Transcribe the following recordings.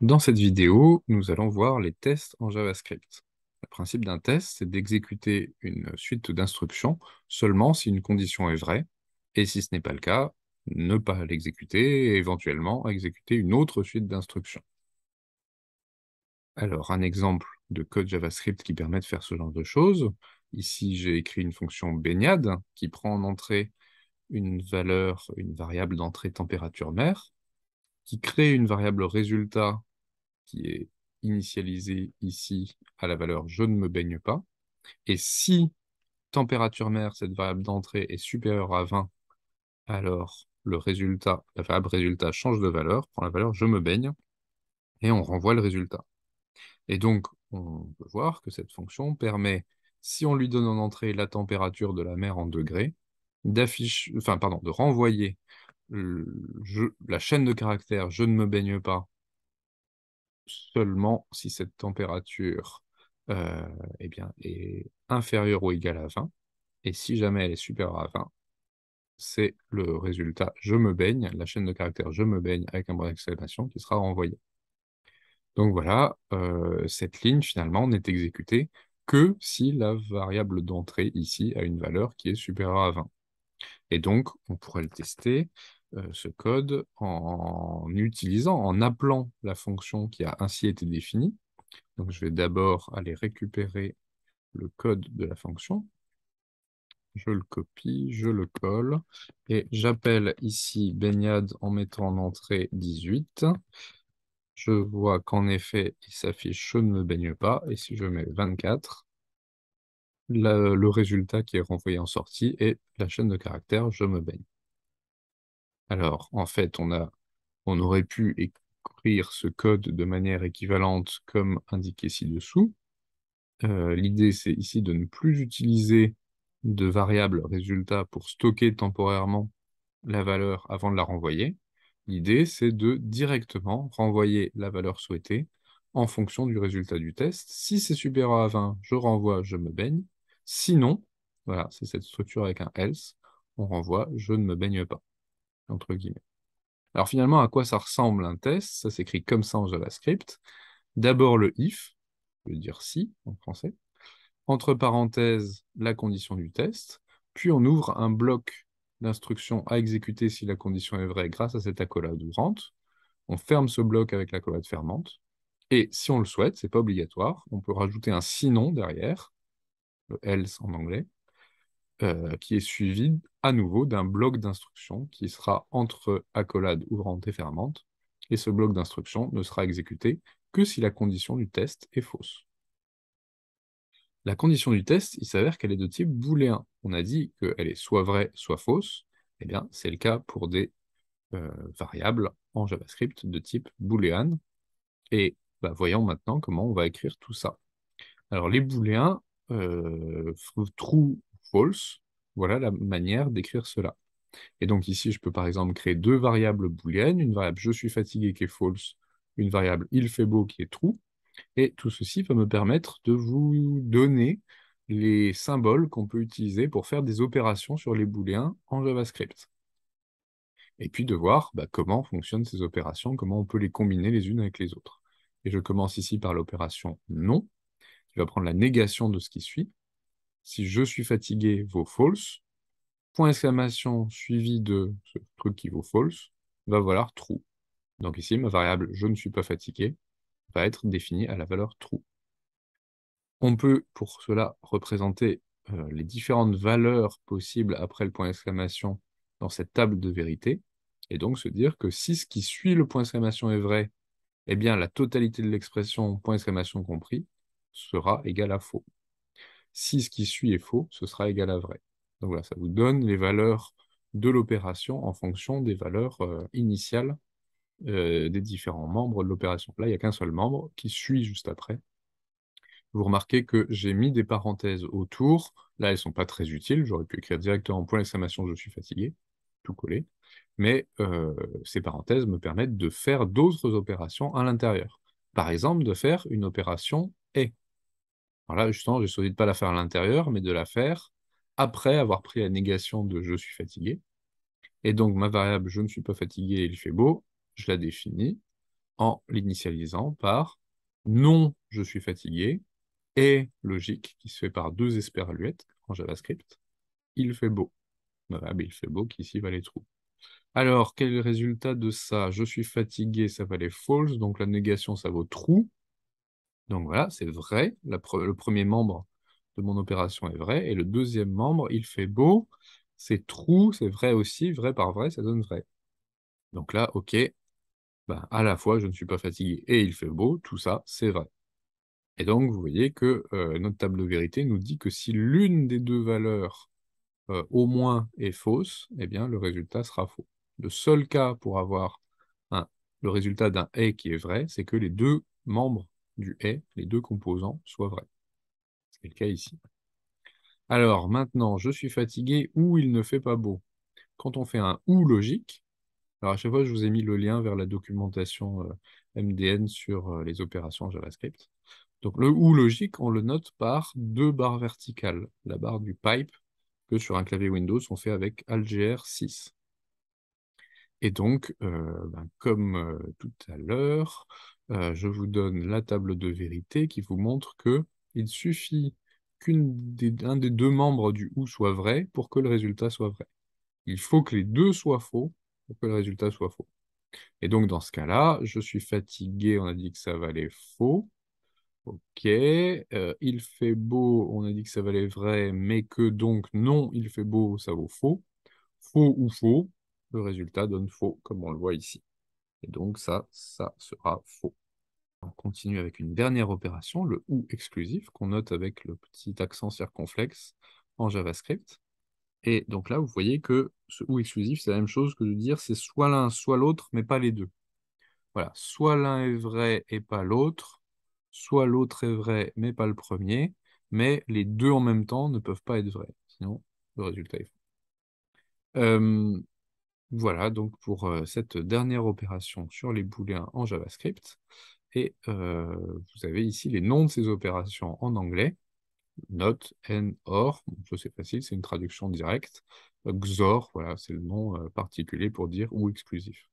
Dans cette vidéo, nous allons voir les tests en JavaScript. Le principe d'un test, c'est d'exécuter une suite d'instructions seulement si une condition est vraie, et si ce n'est pas le cas, ne pas l'exécuter et éventuellement exécuter une autre suite d'instructions. Alors, un exemple de code JavaScript qui permet de faire ce genre de choses. Ici, j'ai écrit une fonction baignade qui prend en entrée une valeur, une variable d'entrée température mer, qui crée une variable résultat qui est initialisée ici à la valeur je ne me baigne pas. Et si température mère, cette variable d'entrée, est supérieure à 20, alors le résultat, la variable résultat change de valeur, prend la valeur je me baigne, et on renvoie le résultat. Et donc, on peut voir que cette fonction permet, si on lui donne en entrée la température de la mer en degrés, enfin, pardon, de renvoyer la chaîne de caractères je ne me baigne pas seulement si cette température euh, eh est inférieure ou égale à 20. Et si jamais elle est supérieure à 20, c'est le résultat je me baigne, la chaîne de caractères je me baigne avec un point d'exclamation qui sera renvoyé. Donc voilà, euh, cette ligne finalement n'est exécutée que si la variable d'entrée ici a une valeur qui est supérieure à 20. Et donc, on pourrait le tester. Euh, ce code en utilisant, en appelant la fonction qui a ainsi été définie. Donc je vais d'abord aller récupérer le code de la fonction. Je le copie, je le colle et j'appelle ici baignade en mettant en entrée 18. Je vois qu'en effet, il s'affiche je ne me baigne pas et si je mets 24, le, le résultat qui est renvoyé en sortie est la chaîne de caractères je me baigne. Alors, en fait, on, a, on aurait pu écrire ce code de manière équivalente comme indiqué ci-dessous. Euh, l'idée, c'est ici de ne plus utiliser de variable résultat pour stocker temporairement la valeur avant de la renvoyer. L'idée, c'est de directement renvoyer la valeur souhaitée en fonction du résultat du test. Si c'est supérieur à 20, je renvoie, je me baigne. Sinon, voilà, c'est cette structure avec un else, on renvoie, je ne me baigne pas. Alors finalement, à quoi ça ressemble un test Ça s'écrit comme ça en JavaScript. D'abord le if, je dire si en français, entre parenthèses la condition du test, puis on ouvre un bloc d'instructions à exécuter si la condition est vraie grâce à cette accolade ouvrante. On ferme ce bloc avec l'accolade fermante. Et si on le souhaite, c'est pas obligatoire, on peut rajouter un sinon derrière, le else en anglais, euh, qui est suivi à nouveau d'un bloc d'instruction qui sera entre accolade ouvrante et fermante, et ce bloc d'instruction ne sera exécuté que si la condition du test est fausse. La condition du test, il s'avère qu'elle est de type booléen. On a dit qu'elle est soit vraie, soit fausse. Eh bien, c'est le cas pour des euh, variables en JavaScript de type booléen. Et bah, voyons maintenant comment on va écrire tout ça. Alors, les booléens euh, trouvent false. Voilà la manière d'écrire cela. Et donc ici, je peux par exemple créer deux variables booléennes, une variable je suis fatigué qui est false, une variable il fait beau qui est true. Et tout ceci va me permettre de vous donner les symboles qu'on peut utiliser pour faire des opérations sur les booléens en JavaScript. Et puis de voir bah, comment fonctionnent ces opérations, comment on peut les combiner les unes avec les autres. Et je commence ici par l'opération non, qui va prendre la négation de ce qui suit si je suis fatigué vaut false, point exclamation suivi de ce truc qui vaut false, va valoir true. Donc ici, ma variable je ne suis pas fatigué va être définie à la valeur true. On peut pour cela représenter euh, les différentes valeurs possibles après le point exclamation dans cette table de vérité, et donc se dire que si ce qui suit le point exclamation est vrai, eh bien la totalité de l'expression point exclamation compris sera égale à faux. Si ce qui suit est faux, ce sera égal à vrai. Donc voilà, ça vous donne les valeurs de l'opération en fonction des valeurs euh, initiales euh, des différents membres de l'opération. Là, il n'y a qu'un seul membre qui suit juste après. Vous remarquez que j'ai mis des parenthèses autour. Là, elles ne sont pas très utiles. J'aurais pu écrire directement point d'exclamation « je suis fatigué », tout collé. Mais euh, ces parenthèses me permettent de faire d'autres opérations à l'intérieur. Par exemple, de faire une opération « et ». Alors justement, j'ai choisi de ne pas la faire à l'intérieur, mais de la faire après avoir pris la négation de je suis fatigué. Et donc, ma variable je ne suis pas fatigué, il fait beau, je la définis en l'initialisant par non, je suis fatigué, et logique, qui se fait par deux esperluettes en JavaScript, il fait beau. Ma variable il fait beau qui ici va les trous. Alors, quel est le résultat de ça Je suis fatigué, ça valait false, donc la négation, ça vaut true. Donc voilà, c'est vrai, le premier membre de mon opération est vrai, et le deuxième membre, il fait beau, c'est true, c'est vrai aussi, vrai par vrai, ça donne vrai. Donc là, ok, ben, à la fois je ne suis pas fatigué et il fait beau, tout ça, c'est vrai. Et donc vous voyez que euh, notre table de vérité nous dit que si l'une des deux valeurs euh, au moins est fausse, eh bien le résultat sera faux. Le seul cas pour avoir le résultat d'un et qui est vrai, c'est que les deux membres du et », les deux composants, soient vrais. C'est le cas ici. Alors, maintenant, je suis fatigué ou il ne fait pas beau. Quand on fait un ou logique, alors à chaque fois, je vous ai mis le lien vers la documentation euh, MDN sur euh, les opérations JavaScript. Donc, le ou logique, on le note par deux barres verticales. La barre du pipe, que sur un clavier Windows, on fait avec Algr 6. Et donc, euh, ben, comme tout à l'heure, euh, je vous donne la table de vérité qui vous montre que il suffit qu'un des, deux membres du ou soit vrai pour que le résultat soit vrai. Il faut que les deux soient faux pour que le résultat soit faux. Et donc dans ce cas-là, je suis fatigué, on a dit que ça valait faux. Ok, euh, il fait beau, on a dit que ça valait vrai, mais que donc non, il fait beau, ça vaut faux. Faux ou faux, le résultat donne faux, comme on le voit ici. Et donc ça, ça sera faux. On continue avec une dernière opération, le OU exclusif, qu'on note avec le petit accent circonflexe en JavaScript. Et donc là, vous voyez que ce OU exclusif, c'est la même chose que de dire c'est soit l'un, soit l'autre, mais pas les deux. Voilà, soit l'un est vrai et pas l'autre, soit l'autre est vrai mais pas le premier, mais les deux en même temps ne peuvent pas être vrais, sinon le résultat est faux. Euh, voilà donc pour cette dernière opération sur les booléens en JavaScript. Et vous avez ici les noms de ces opérations en anglais. Not, and or, c'est facile, c'est une traduction directe. XOR, voilà, c'est le nom particulier pour dire ou exclusif.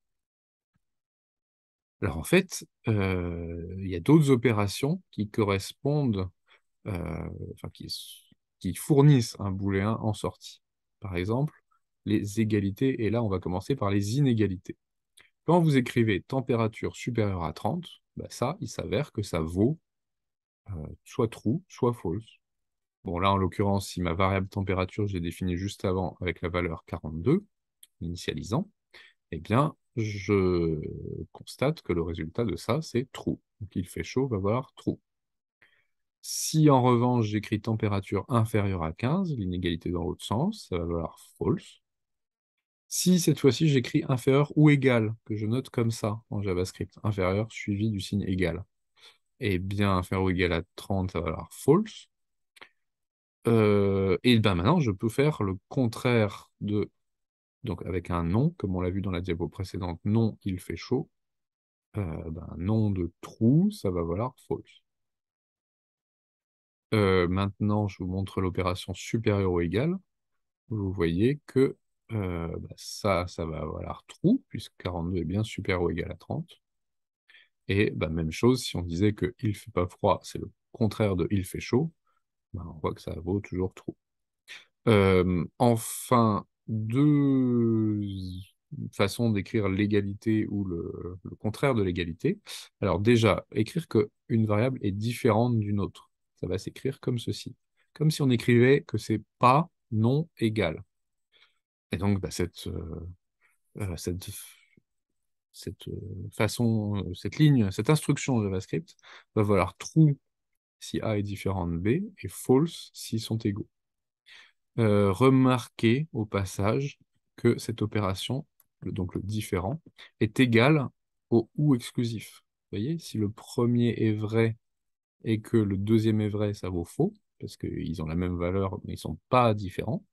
Alors en fait, il y a d'autres opérations qui correspondent, enfin qui fournissent un booléen en sortie. Par exemple, les égalités. Et là, on va commencer par les inégalités. Quand vous écrivez température supérieure à 30, bah, ça, il s'avère que ça vaut euh, soit true, soit false. Bon, là, en l'occurrence, si ma variable température, j'ai définie juste avant avec la valeur 42, initialisant, eh bien, je constate que le résultat de ça, c'est true. Donc, il fait chaud, va valoir true. Si en revanche j'écris température inférieure à 15, l'inégalité dans l'autre sens, ça va valoir false. Si cette fois-ci j'écris inférieur ou égal, que je note comme ça en JavaScript, inférieur suivi du signe égal, et bien inférieur ou égal à 30, ça va valoir false. Euh, et ben maintenant, je peux faire le contraire de, donc avec un nom, comme on l'a vu dans la diapo précédente, non, il fait chaud. Euh, ben nom de trou, ça va valoir false. Euh, maintenant, je vous montre l'opération supérieur ou égal, Vous voyez que euh, bah, ça, ça va avoir trop puisque 42 est bien super ou égal à 30. Et bah, même chose, si on disait que il fait pas froid, c'est le contraire de il fait chaud, bah, on voit que ça vaut toujours trop. Euh, enfin, deux façons d'écrire l'égalité ou le, le, contraire de l'égalité. Alors déjà, écrire qu'une variable est différente d'une autre, ça va s'écrire comme ceci. Comme si on écrivait que c'est pas non égal. Et donc, bah, cette, euh, euh, euh, façon, cette ligne, cette instruction JavaScript va valoir true si A est différent de B et false s'ils sont égaux. remarquez au passage que cette opération, donc le différent, est égale au ou exclusif. Vous voyez, si le premier est vrai et que le deuxième est vrai, ça vaut faux, parce qu'ils ont la même valeur, mais ils ne sont pas différents.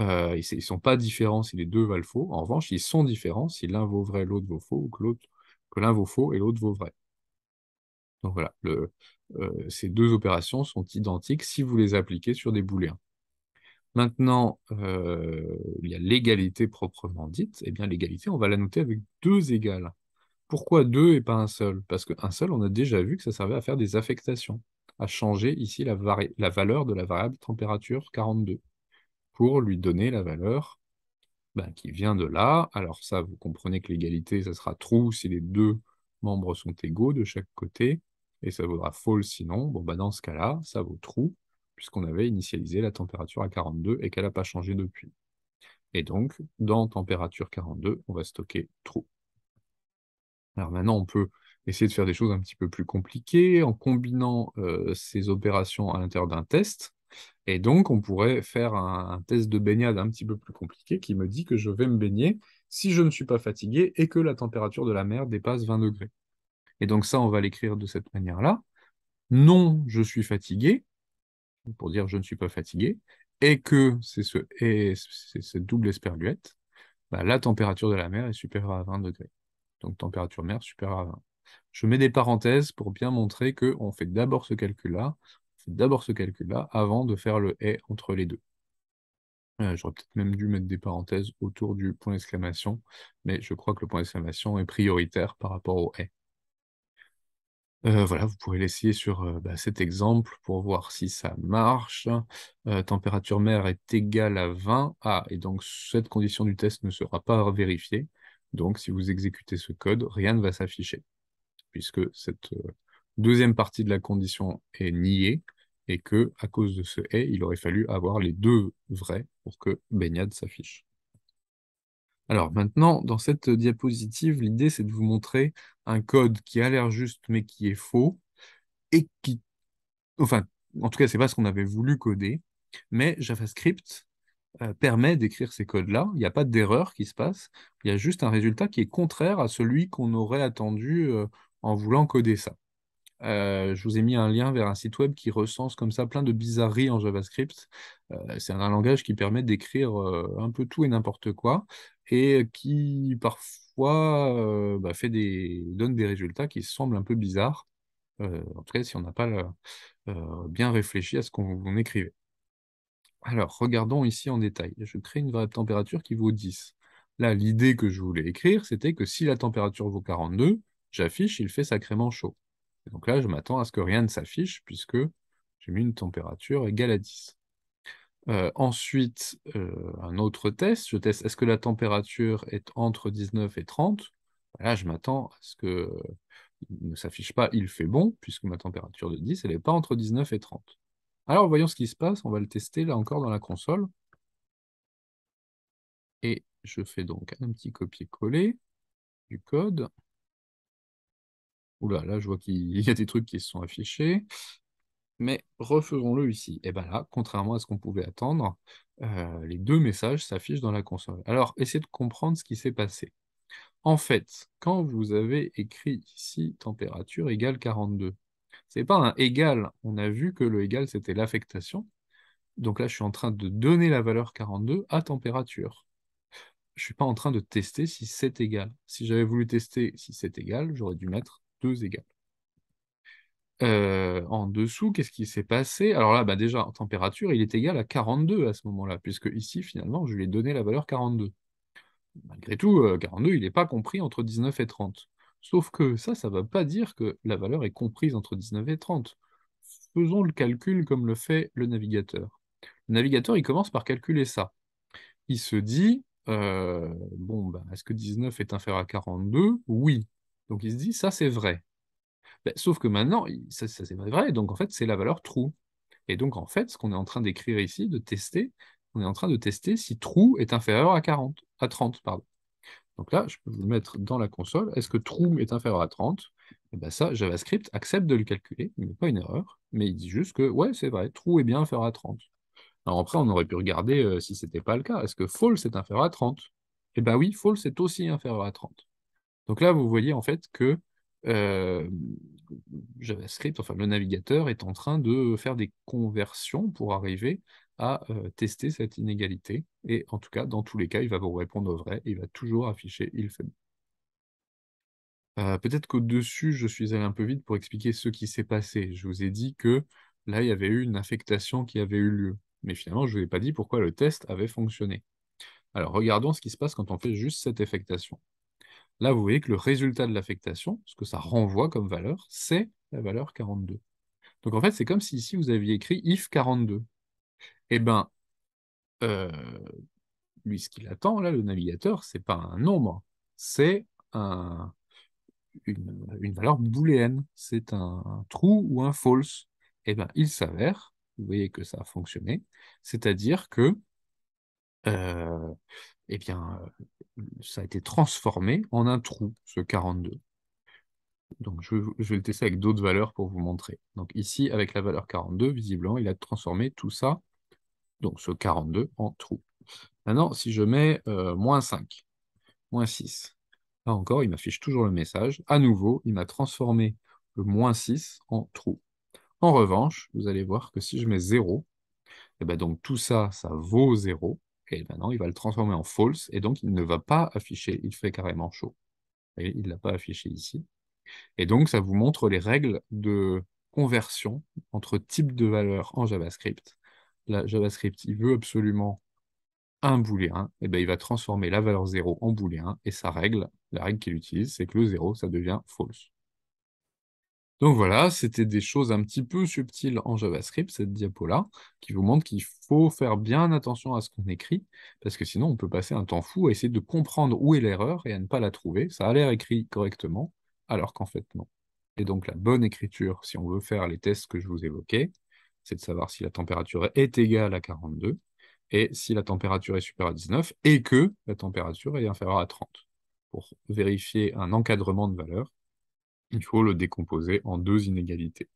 Euh, ils ne sont pas différents si les deux valent faux. En revanche, ils sont différents si l'un vaut vrai, l'autre vaut faux, ou que l'un vaut faux et l'autre vaut vrai. Donc voilà, euh, ces deux opérations sont identiques si vous les appliquez sur des booléens. Maintenant, euh, il y a l'égalité proprement dite. et eh bien, l'égalité, on va la noter avec deux égales. Pourquoi deux et pas un seul Parce qu'un seul, on a déjà vu que ça servait à faire des affectations, à changer ici la valeur de la variable température 42 pour lui donner la valeur ben, qui vient de là. Alors ça, vous comprenez que l'égalité, ça sera true si les deux membres sont égaux de chaque côté, et ça vaudra false sinon. Bon, ben, dans ce cas-là, ça vaut true, puisqu'on avait initialisé la température à 42 et qu'elle n'a pas changé depuis. Et donc, dans température 42, on va stocker true. Alors maintenant, on peut essayer de faire des choses un petit peu plus compliquées en combinant euh, ces opérations à l'intérieur d'un test. Et donc, on pourrait faire un, test de baignade un petit peu plus compliqué qui me dit que je vais me baigner si je ne suis pas fatigué et que la température de la mer dépasse 20 degrés. Et donc ça, on va l'écrire de cette manière-là. Non, je suis fatigué, pour dire je ne suis pas fatigué, et que c'est ce, cette double esperluette, bah, la température de la mer est supérieure à 20 degrés. Donc température mer supérieure à 20. Je mets des parenthèses pour bien montrer qu'on fait d'abord ce calcul-là, c'est d'abord ce calcul-là avant de faire le et entre les deux. Euh, j'aurais peut-être même dû mettre des parenthèses autour du point d'exclamation, mais je crois que le point d'exclamation est prioritaire par rapport au et. Euh, voilà, vous pourrez l'essayer sur euh, bah, cet exemple pour voir si ça marche. température mère est égale à 20. Ah, et donc cette condition du test ne sera pas vérifiée. Donc si vous exécutez ce code, rien ne va s'afficher. Puisque cette deuxième partie de la condition est niée, et que à cause de ce et, il aurait fallu avoir les deux vrais pour que baignade s'affiche. Alors maintenant, dans cette diapositive, l'idée c'est de vous montrer un code qui a l'air juste mais qui est faux et qui, enfin, en tout cas, c'est pas ce qu'on avait voulu coder, mais JavaScript euh, permet d'écrire ces codes-là. Il n'y a pas d'erreur qui se passe. Il y a juste un résultat qui est contraire à celui qu'on aurait attendu euh, en voulant coder ça. Euh, je vous ai mis un lien vers un site web qui recense comme ça plein de bizarreries en JavaScript. Euh, c'est un, langage qui permet d'écrire euh, un peu tout et n'importe quoi et qui parfois bah, fait des, donne des résultats qui semblent un peu bizarres. en tout cas, si on n'a pas bien réfléchi à ce qu'on écrivait. Alors, regardons ici en détail. Je crée une variable température qui vaut 10. Là, l'idée que je voulais écrire, c'était que si la température vaut 42, j'affiche, il fait sacrément chaud donc là, je m'attends à ce que rien ne s'affiche puisque j'ai mis une température égale à 10. Euh, ensuite, euh, un autre test, je teste est-ce que la température est entre 19 et 30 Là, je m'attends à ce que ne s'affiche pas il fait bon, puisque ma température de 10, elle n'est pas entre 19 et 30. Alors, voyons ce qui se passe. On va le tester là encore dans la console. Et je fais donc un petit copier-coller du code. Oula, là, je vois qu'il y a des trucs qui se sont affichés. Mais refaisons-le ici. Et bien là, contrairement à ce qu'on pouvait attendre, euh, les deux messages s'affichent dans la console. Alors, essayez de comprendre ce qui s'est passé. En fait, quand vous avez écrit ici température égale 42, ce n'est pas un égal. On a vu que le égal, c'était l'affectation. Donc là, je suis en train de donner la valeur 42 à température. Je ne suis pas en train de tester si c'est égal. Si j'avais voulu tester si c'est égal, j'aurais dû mettre euh, en dessous, qu'est-ce qui s'est passé Alors là, bah, déjà, en température, il est égal à 42 à ce moment-là, puisque ici, finalement, je lui ai donné la valeur 42. Malgré tout, 42, euh, il n'est pas compris entre 19 et 30. Sauf que ça, ça ne va pas dire que la valeur est comprise entre 19 et 30. Faisons le calcul comme le fait le navigateur. Le navigateur, il commence par calculer ça. Il se dit, euh, bon, ben, est-ce que 19 est inférieur à 42 Oui. Donc il se dit, ça c'est vrai. Ben, sauf que maintenant, ça, c'est vrai, donc en fait c'est la valeur true. Et donc en fait, ce qu'on est en train d'écrire ici, de tester, on est en train de tester si true est inférieur à 40, à 30. Pardon. Donc là, je peux vous mettre dans la console, est-ce que true est inférieur à 30 Et bien ça, JavaScript accepte de le calculer, il n'est pas une erreur, mais il dit juste que ouais, c'est vrai, true est bien inférieur à 30. Alors après, on aurait pu regarder euh, si ce n'était pas le cas. Est-ce que false est inférieur à 30 Eh bien oui, false est aussi inférieur à 30. Donc là, vous voyez en fait que euh, JavaScript, enfin le navigateur, est en train de faire des conversions pour arriver à euh, tester cette inégalité. Et en tout cas, dans tous les cas, il va vous répondre au vrai. Il va toujours afficher il fait euh, Peut-être qu'au-dessus, je suis allé un peu vite pour expliquer ce qui s'est passé. Je vous ai dit que là, il y avait eu une affectation qui avait eu lieu. Mais finalement, je ne vous ai pas dit pourquoi le test avait fonctionné. Alors, regardons ce qui se passe quand on fait juste cette affectation. Là, vous voyez que le résultat de l'affectation, ce que ça renvoie comme valeur, c'est la valeur 42. Donc en fait, c'est comme si ici vous aviez écrit if 42. Eh bien, euh, lui, ce qu'il attend, là, le navigateur, c'est pas un nombre, c'est une, valeur booléenne, c'est un, un, true ou un false. Eh bien, il s'avère, vous voyez que ça a fonctionné, c'est-à-dire que et euh, eh bien, euh, ça a été transformé en un trou, ce 42. Donc, je, vais le tester avec d'autres valeurs pour vous montrer. Donc, ici, avec la valeur 42, visiblement, il a transformé tout ça, donc ce 42, en trou. Maintenant, si je mets euh, moins 5, moins 6, là encore, il m'affiche toujours le message. À nouveau, il m'a transformé le moins 6 en trou. En revanche, vous allez voir que si je mets 0, et eh ben donc tout ça, ça vaut 0. Et maintenant, il va le transformer en false, et donc il ne va pas afficher, il fait carrément chaud. Et il ne l'a pas affiché ici. Et donc, ça vous montre les règles de conversion entre types de valeurs en JavaScript. Là, JavaScript, il veut absolument un booléen, et bien il va transformer la valeur 0 en booléen, et sa règle, la règle qu'il utilise, c'est que le 0, ça devient false. Donc voilà, c'était des choses un petit peu subtiles en JavaScript, cette diapo-là, qui vous montre qu'il faut faire bien attention à ce qu'on écrit, parce que sinon on peut passer un temps fou à essayer de comprendre où est l'erreur et à ne pas la trouver. Ça a l'air écrit correctement, alors qu'en fait non. Et donc la bonne écriture, si on veut faire les tests que je vous évoquais, c'est de savoir si la température est égale à 42 et si la température est supérieure à 19 et que la température est inférieure à 30 pour vérifier un encadrement de valeur il faut le décomposer en deux inégalités.